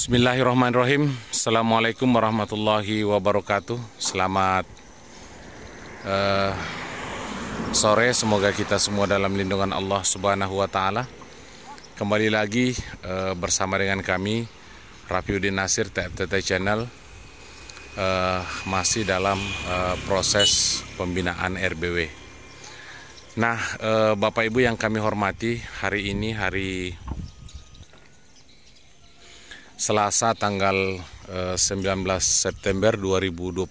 Bismillahirrahmanirrahim. Assalamualaikum warahmatullahi wabarakatuh. Selamat uh, sore. Semoga kita semua dalam lindungan Allah Subhanahu wa Ta'ala. Kembali lagi uh, bersama dengan kami, Rafiuddin Nasir, TTT Channel, uh, masih dalam uh, proses pembinaan RBW. Nah, uh, Bapak Ibu yang kami hormati, hari ini hari Selasa tanggal 19 eh, September 2023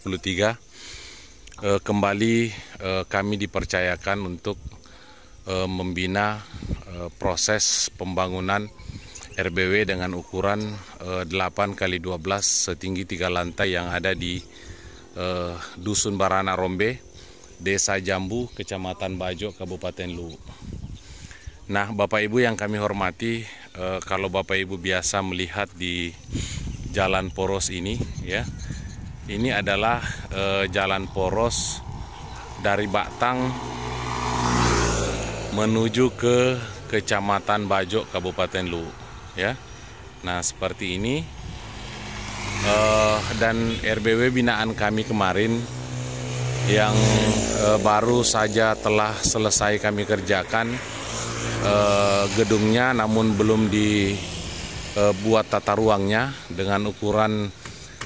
eh, kembali eh, kami dipercayakan untuk membina proses pembangunan RBW dengan ukuran 8 kali 12 setinggi tiga lantai yang ada di Dusun Barana Rombe, Desa Jambu, Kecamatan Bajo, Kabupaten Luwu. Nah, Bapak Ibu yang kami hormati, Eh, kalau Bapak Ibu biasa melihat di jalan poros ini ya. Ini adalah e, jalan poros dari Batang menuju ke Kecamatan Bajo Kabupaten Lu, ya. Nah, seperti ini e, dan RBW binaan kami kemarin yang e, baru saja telah selesai kami kerjakan Eh, gedungnya namun belum dibuat tata ruangnya dengan ukuran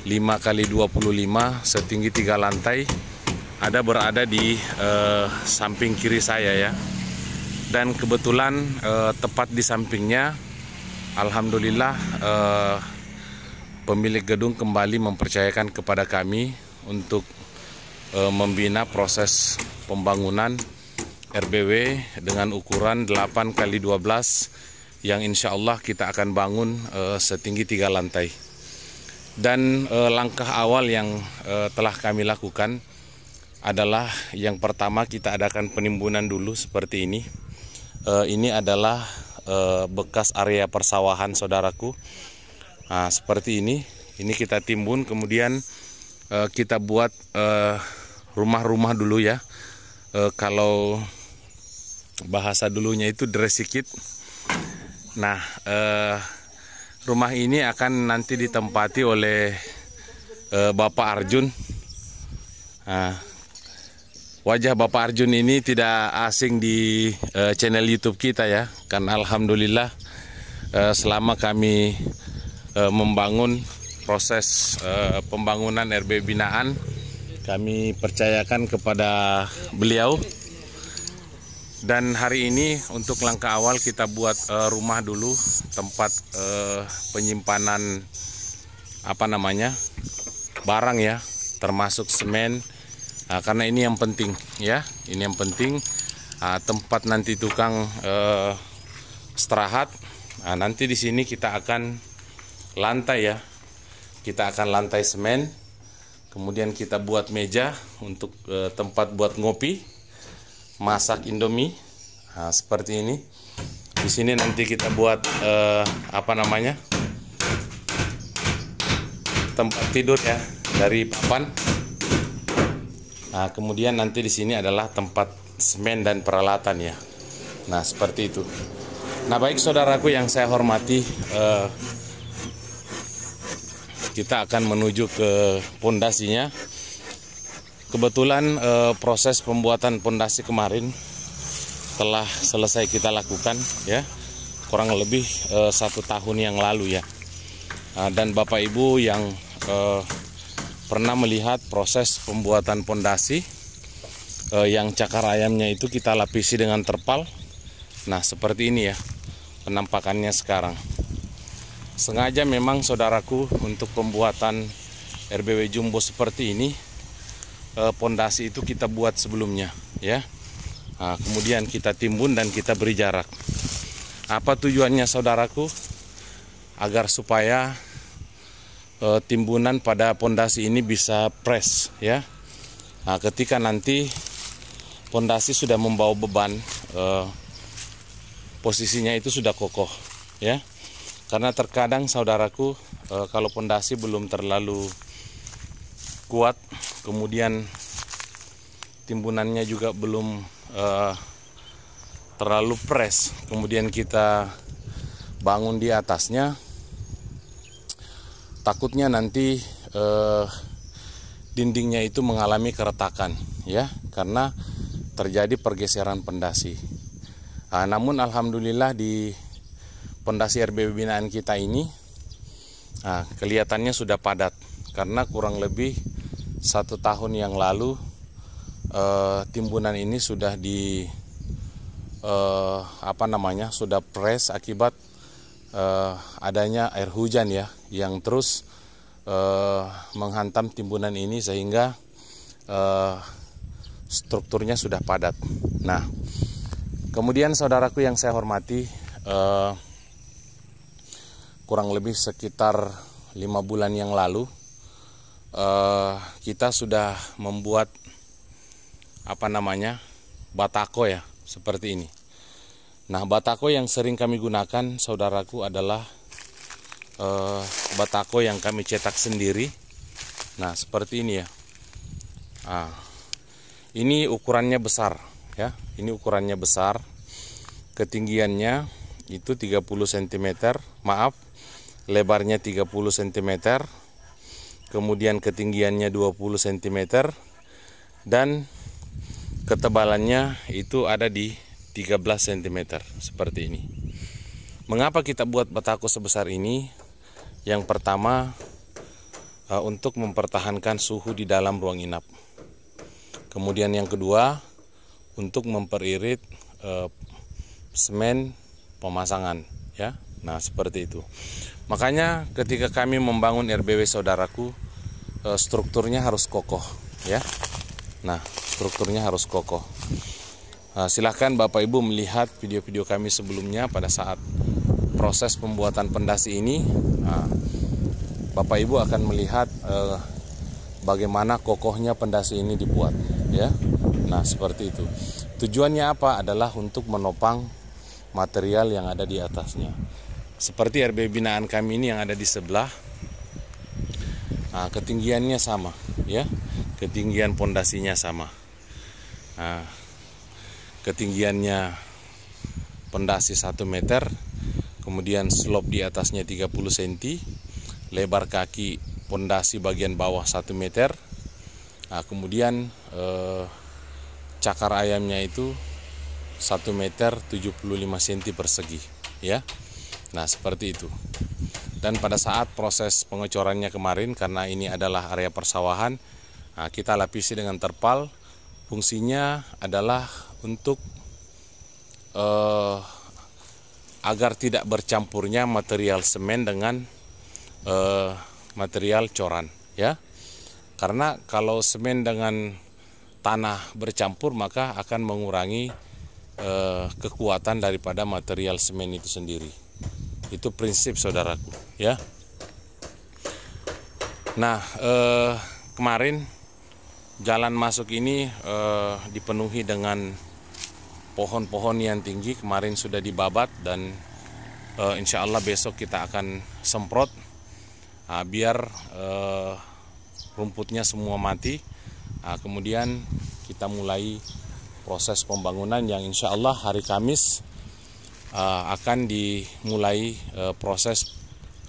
5 kali 25 setinggi tiga lantai ada berada di eh, samping kiri saya ya dan kebetulan eh, tepat di sampingnya Alhamdulillah eh, pemilik gedung kembali mempercayakan kepada kami untuk eh, membina proses pembangunan RBW dengan ukuran 8 kali 12 yang insya Allah kita akan bangun uh, setinggi tiga lantai. Dan uh, langkah awal yang uh, telah kami lakukan adalah yang pertama kita adakan penimbunan dulu seperti ini. Uh, ini adalah uh, bekas area persawahan saudaraku. Nah, seperti ini. Ini kita timbun kemudian uh, kita buat rumah-rumah dulu ya. Uh, kalau bahasa dulunya itu dresikit. Nah, eh, rumah ini akan nanti ditempati oleh eh, Bapak Arjun. Nah, wajah Bapak Arjun ini tidak asing di eh, channel YouTube kita ya, karena alhamdulillah eh, selama kami eh, membangun proses eh, pembangunan RB binaan kami percayakan kepada beliau dan hari ini untuk langkah awal kita buat uh, rumah dulu tempat uh, penyimpanan apa namanya barang ya termasuk semen uh, karena ini yang penting ya ini yang penting uh, tempat nanti tukang uh, istirahat nah, nanti di sini kita akan lantai ya kita akan lantai semen kemudian kita buat meja untuk uh, tempat buat ngopi masak indomie nah, seperti ini di sini nanti kita buat eh, apa namanya tempat tidur ya dari papan nah kemudian nanti di sini adalah tempat semen dan peralatan ya nah seperti itu nah baik saudaraku yang saya hormati eh, kita akan menuju ke pondasinya Kebetulan e, proses pembuatan pondasi kemarin telah selesai kita lakukan ya kurang lebih e, satu tahun yang lalu ya. Nah, dan bapak ibu yang e, pernah melihat proses pembuatan pondasi e, yang cakar ayamnya itu kita lapisi dengan terpal. Nah seperti ini ya penampakannya sekarang. Sengaja memang saudaraku untuk pembuatan RBW jumbo seperti ini Eh, pondasi itu kita buat sebelumnya ya. Nah, kemudian kita timbun dan kita beri jarak. Apa tujuannya saudaraku? Agar supaya e, timbunan pada pondasi ini bisa press ya. Nah, ketika nanti pondasi sudah membawa beban e, posisinya itu sudah kokoh ya. Karena terkadang saudaraku e, kalau pondasi belum terlalu kuat kemudian timbunannya juga belum uh, terlalu pres, kemudian kita bangun di atasnya takutnya nanti uh, dindingnya itu mengalami keretakan ya karena terjadi pergeseran pendasi nah, namun alhamdulillah di pendasi rb binaan kita ini nah, kelihatannya sudah padat karena kurang lebih satu tahun yang lalu eh, timbunan ini sudah di eh, apa namanya sudah pres akibat eh, adanya air hujan ya yang terus menghantam timbunan ini sehingga strukturnya sudah padat. Nah, kemudian saudaraku yang saya hormati, kurang lebih sekitar lima bulan yang lalu eh, kita sudah membuat apa namanya batako ya seperti ini. Nah batako yang sering kami gunakan saudaraku adalah eh, batako yang kami cetak sendiri. Nah seperti ini ya. Nah, ini ukurannya besar ya. Ini ukurannya besar. Ketinggiannya itu 30 cm. Maaf lebarnya 30 cm kemudian ketinggiannya 20 cm dan ketebalannya itu ada di 13 cm seperti ini. Mengapa kita buat batako sebesar ini? Yang pertama uh, untuk mempertahankan suhu di dalam ruang inap. Kemudian yang kedua untuk memperirit uh, semen pemasangan ya Nah, seperti itu. Makanya ketika kami membangun RBW saudaraku, eh, strukturnya harus kokoh, ya. Nah, strukturnya harus kokoh. Nah, silahkan Bapak Ibu melihat video-video kami sebelumnya pada saat proses pembuatan pendasi ini. Nah, Bapak Ibu akan melihat eh, bagaimana kokohnya pendasi ini dibuat, ya. Nah, seperti itu. Tujuannya apa? Adalah untuk menopang material yang ada di atasnya seperti RB binaan kami ini yang ada di sebelah nah, ketinggiannya sama ya ketinggian pondasinya sama nah, ketinggiannya pondasi 1 meter kemudian slope di atasnya 30 cm lebar kaki pondasi bagian bawah 1 meter nah, kemudian eh, cakar ayamnya itu 1 meter 75 cm persegi ya Nah, seperti itu. Dan pada saat proses pengecorannya kemarin, karena ini adalah area persawahan, nah, kita lapisi dengan terpal. Fungsinya adalah untuk eh, agar tidak bercampurnya material semen dengan eh, material coran, ya. Karena kalau semen dengan tanah bercampur, maka akan mengurangi eh, kekuatan daripada material semen itu sendiri. Itu prinsip saudaraku, ya. Nah, eh, kemarin jalan masuk ini eh, dipenuhi dengan pohon-pohon yang tinggi. Kemarin sudah dibabat dan eh, insya Allah besok kita akan semprot nah, biar eh, rumputnya semua mati. Nah, kemudian kita mulai proses pembangunan yang insya Allah hari Kamis uh, akan dimulai uh, proses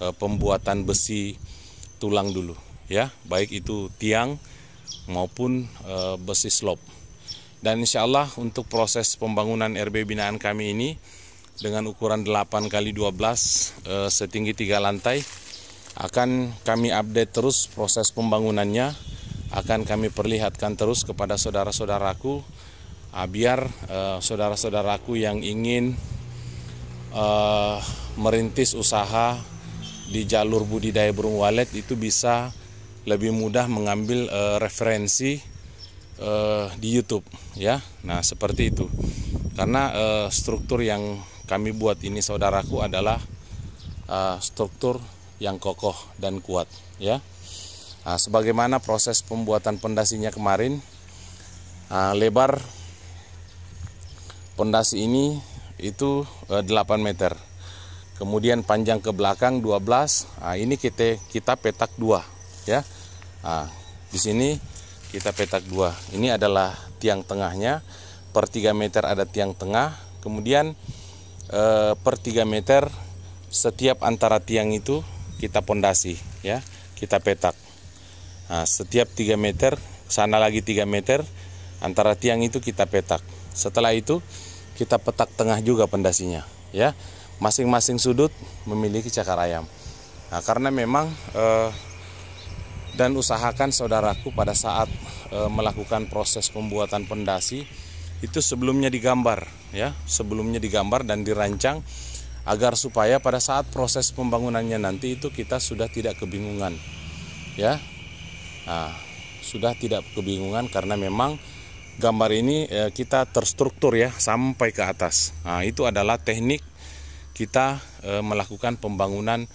uh, pembuatan besi tulang dulu ya baik itu tiang maupun uh, besi slop dan insya Allah untuk proses pembangunan RB binaan kami ini dengan ukuran 8 kali 12 eh, setinggi tiga lantai akan kami update terus proses pembangunannya akan kami perlihatkan terus kepada saudara-saudaraku ah, biar saudara-saudaraku yang ingin uh, merintis usaha di jalur budidaya burung walet itu bisa lebih mudah mengambil uh, referensi uh, di YouTube ya. Nah, seperti itu. Karena uh, struktur yang kami buat ini saudaraku adalah uh, struktur yang kokoh dan kuat ya. Nah, sebagaimana proses pembuatan pondasinya kemarin, uh, lebar pondasi ini itu eh, delapan 8 meter. Kemudian panjang ke belakang 12. Nah, ini kita kita petak dua ya. Nah, di sini kita petak dua. Ini adalah tiang tengahnya. Per 3 meter ada tiang tengah. Kemudian eh, per 3 meter setiap antara tiang itu kita pondasi ya, kita petak. Nah, setiap 3 meter, sana lagi 3 meter, antara tiang itu kita petak. Setelah itu kita petak tengah juga pendasinya ya masing-masing sudut memiliki cakar ayam nah, karena memang eh, dan usahakan saudaraku pada saat eh, melakukan proses pembuatan pendasi itu sebelumnya digambar ya sebelumnya digambar dan dirancang agar supaya pada saat proses pembangunannya nanti itu kita sudah tidak kebingungan ya nah, sudah tidak kebingungan karena memang gambar ini eh, kita terstruktur ya sampai ke atas. Nah, itu adalah teknik kita eh, melakukan pembangunan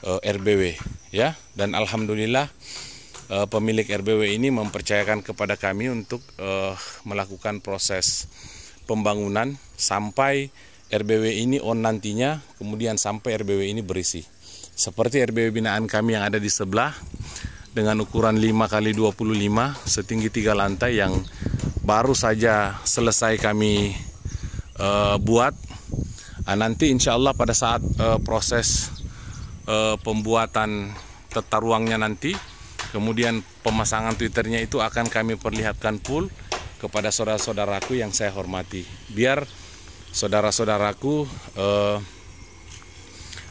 eh, RBW ya. Dan alhamdulillah eh, pemilik RBW ini mempercayakan kepada kami untuk eh, melakukan proses pembangunan sampai RBW ini on nantinya kemudian sampai RBW ini berisi. Seperti RBW binaan kami yang ada di sebelah dengan ukuran 5 kali 25 setinggi 3 lantai yang baru saja selesai kami uh, buat. Nah, nanti insya Allah pada saat uh, proses uh, pembuatan tata ruangnya nanti, kemudian pemasangan twitternya itu akan kami perlihatkan full kepada saudara-saudaraku yang saya hormati. Biar saudara-saudaraku uh,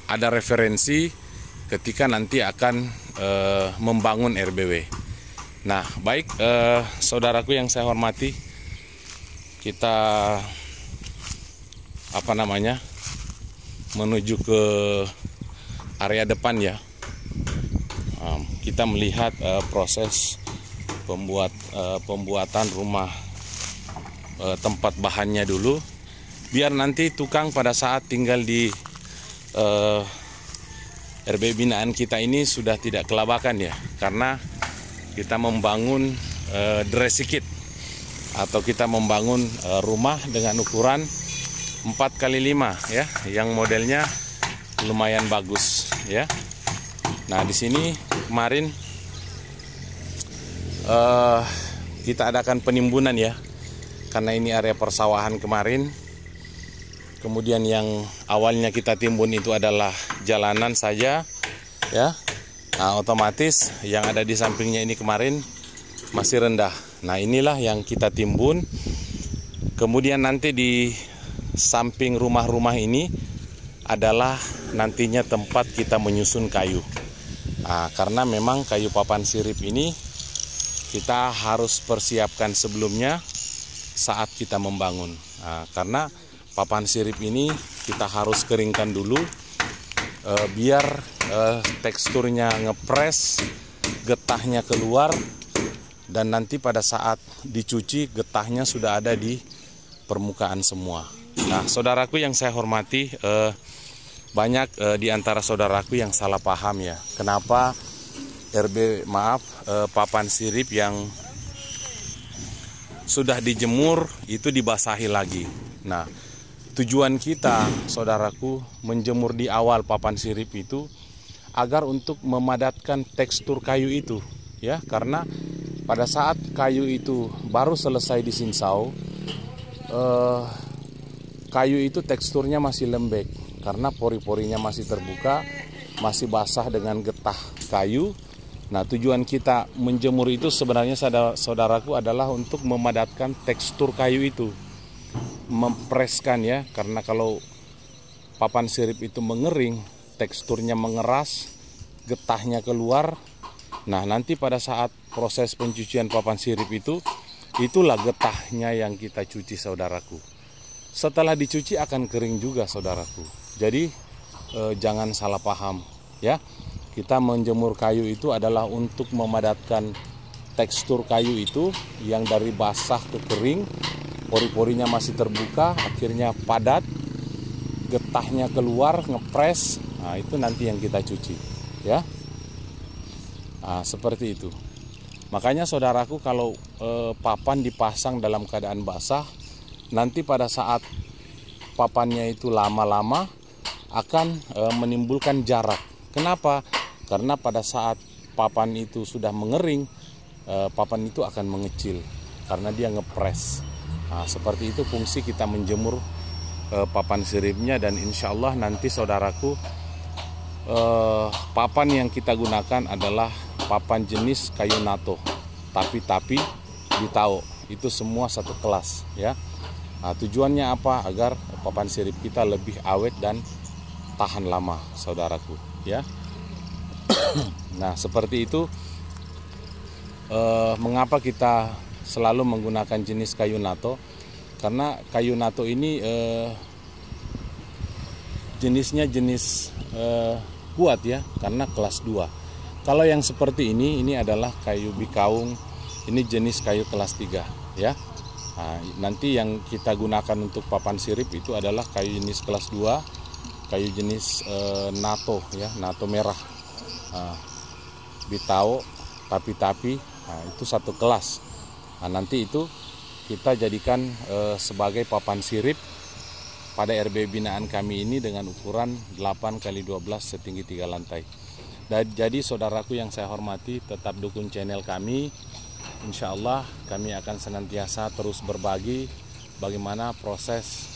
ada referensi ketika nanti akan uh, membangun RBW. Nah, baik eh, saudaraku yang saya hormati, kita apa namanya menuju ke area depan ya. Nah, kita melihat eh, proses pembuat eh, pembuatan rumah eh, tempat bahannya dulu, biar nanti tukang pada saat tinggal di eh, RB binaan kita ini sudah tidak kelabakan ya, karena kita membangun e, eh, dressy kit atau kita membangun e, rumah dengan ukuran 4 kali 5 ya yang modelnya lumayan bagus ya. Nah, di sini kemarin e, kita adakan penimbunan ya. Karena ini area persawahan kemarin. Kemudian yang awalnya kita timbun itu adalah jalanan saja ya Nah, otomatis yang ada di sampingnya ini kemarin masih rendah. Nah, inilah yang kita timbun. Kemudian nanti di samping rumah-rumah ini adalah nantinya tempat kita menyusun kayu. Nah, karena memang kayu papan sirip ini kita harus persiapkan sebelumnya saat kita membangun. Nah, karena papan sirip ini kita harus keringkan dulu eh, biar uh, teksturnya ngepres, getahnya keluar dan nanti pada saat dicuci getahnya sudah ada di permukaan semua. Nah, saudaraku yang saya hormati eh, banyak eh, di antara saudaraku yang salah paham ya. Kenapa RB maaf eh, papan sirip yang sudah dijemur itu dibasahi lagi. Nah, tujuan kita, saudaraku, menjemur di awal papan sirip itu agar untuk memadatkan tekstur kayu itu ya karena pada saat kayu itu baru selesai disinsau eh, kayu itu teksturnya masih lembek karena pori-porinya masih terbuka masih basah dengan getah kayu Nah, tujuan kita menjemur itu sebenarnya saudaraku adalah untuk memadatkan tekstur kayu itu. Mempreskan ya, karena kalau papan sirip itu mengering, teksturnya mengeras, getahnya keluar. Nah, nanti pada saat proses pencucian papan sirip itu, itulah getahnya yang kita cuci saudaraku. Setelah dicuci akan kering juga saudaraku. Jadi eh, jangan salah paham ya. Kita menjemur kayu itu adalah untuk memadatkan tekstur kayu itu yang dari basah ke kering, pori-porinya masih terbuka, akhirnya padat, getahnya keluar, ngepres, Nah, itu nanti yang kita cuci, ya. Nah, seperti itu. Makanya saudaraku kalau eh, papan dipasang dalam keadaan basah, nanti pada saat papannya itu lama-lama akan e, menimbulkan jarak. Kenapa? Karena pada saat papan itu sudah mengering, e, papan itu akan mengecil karena dia ngepres. Nah, seperti itu fungsi kita menjemur e, papan siripnya dan insya Allah nanti saudaraku eh, papan yang kita gunakan adalah papan jenis kayu nato, tapi-tapi ditau. Itu semua satu kelas ya. Nah, tujuannya apa? Agar papan sirip kita lebih awet dan tahan lama, saudaraku, ya. nah, seperti itu eh, mengapa kita selalu menggunakan jenis kayu nato? Karena kayu nato ini eh, jenisnya jenis eh, kuat ya karena kelas 2 kalau yang seperti ini ini adalah kayu bikaung ini jenis kayu kelas 3 ya nah, nanti yang kita gunakan untuk papan sirip itu adalah kayu jenis kelas 2 kayu jenis eh, nato ya nato merah nah, bitao tapi-tapi nah, itu satu kelas nah, nanti itu kita jadikan eh, sebagai papan sirip pada RB binaan kami ini dengan ukuran 8 kali 12 setinggi 3 lantai. Dan, jadi saudaraku yang saya hormati tetap dukung channel kami. Insya Allah kami akan senantiasa terus berbagi bagaimana proses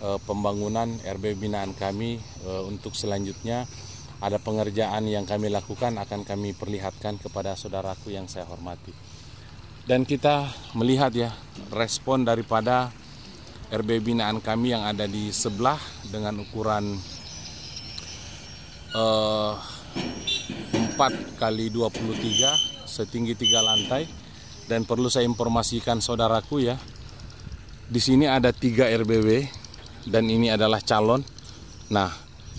e, pembangunan RB binaan kami e, untuk selanjutnya. Ada pengerjaan yang kami lakukan akan kami perlihatkan kepada saudaraku yang saya hormati. Dan kita melihat ya respon daripada RB binaan kami yang ada di sebelah dengan ukuran uh, eh, 4 kali 23 setinggi 3 lantai dan perlu saya informasikan saudaraku ya di sini ada 3 RBW dan ini adalah calon nah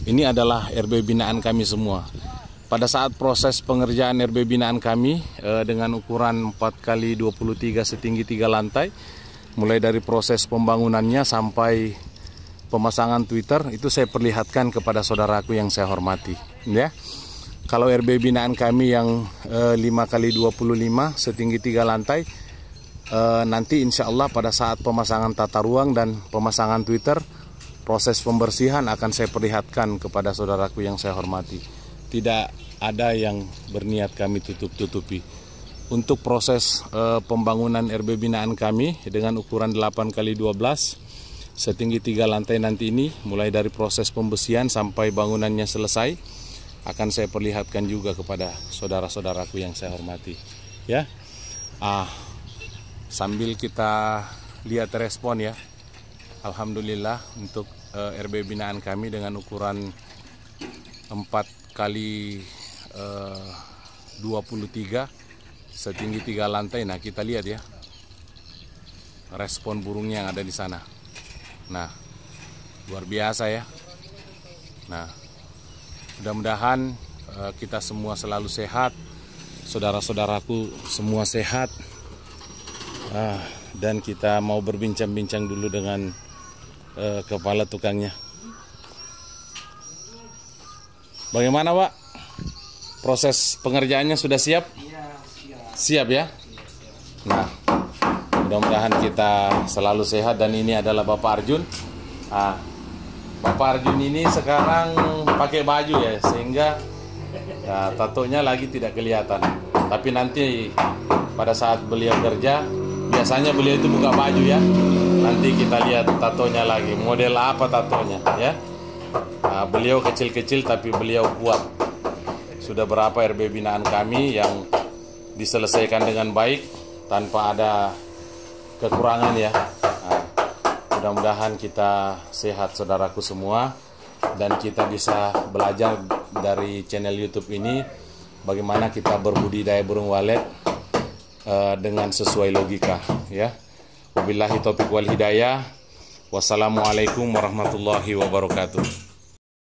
ini adalah RB binaan kami semua pada saat proses pengerjaan RB binaan kami uh, dengan ukuran 4 kali 23 setinggi 3 lantai mulai dari proses pembangunannya sampai pemasangan Twitter itu saya perlihatkan kepada saudaraku yang saya hormati ya kalau RB binaan kami yang e, eh, 5 kali 25 setinggi tiga lantai e, nanti insya Allah pada saat pemasangan tata ruang dan pemasangan Twitter proses pembersihan akan saya perlihatkan kepada saudaraku yang saya hormati tidak ada yang berniat kami tutup-tutupi untuk proses e, pembangunan RB binaan kami dengan ukuran 8 kali 12 setinggi tiga lantai nanti ini mulai dari proses pembesian sampai bangunannya selesai akan saya perlihatkan juga kepada saudara-saudaraku yang saya hormati ya ah sambil kita lihat respon ya Alhamdulillah untuk e, eh, RB binaan kami dengan ukuran 4 kali e, eh, 23 setinggi tiga lantai. Nah, kita lihat ya respon burungnya yang ada di sana. Nah, luar biasa ya. Nah, mudah-mudahan eh, kita semua selalu sehat, saudara-saudaraku semua sehat. Ah, dan kita mau berbincang-bincang dulu dengan eh, kepala tukangnya. Bagaimana, Pak? Proses pengerjaannya sudah siap? Siap ya? Nah, mudah-mudahan kita selalu sehat dan ini adalah Bapak Arjun. Ah, Bapak Arjun ini sekarang pakai baju ya, sehingga ya, ah, tatonya lagi tidak kelihatan. Tapi nanti pada saat beliau kerja, biasanya beliau itu buka baju ya. Nanti kita lihat tatonya lagi, model apa tatonya ya. Nah, beliau kecil-kecil tapi beliau kuat. Sudah berapa RB binaan kami yang diselesaikan dengan baik tanpa ada kekurangan ya. Nah, mudah-mudahan kita sehat saudaraku semua dan kita bisa belajar dari channel YouTube ini bagaimana kita berbudidaya burung walet uh, dengan sesuai logika ya. Wabillahi topik wal hidayah. Wassalamualaikum warahmatullahi wabarakatuh.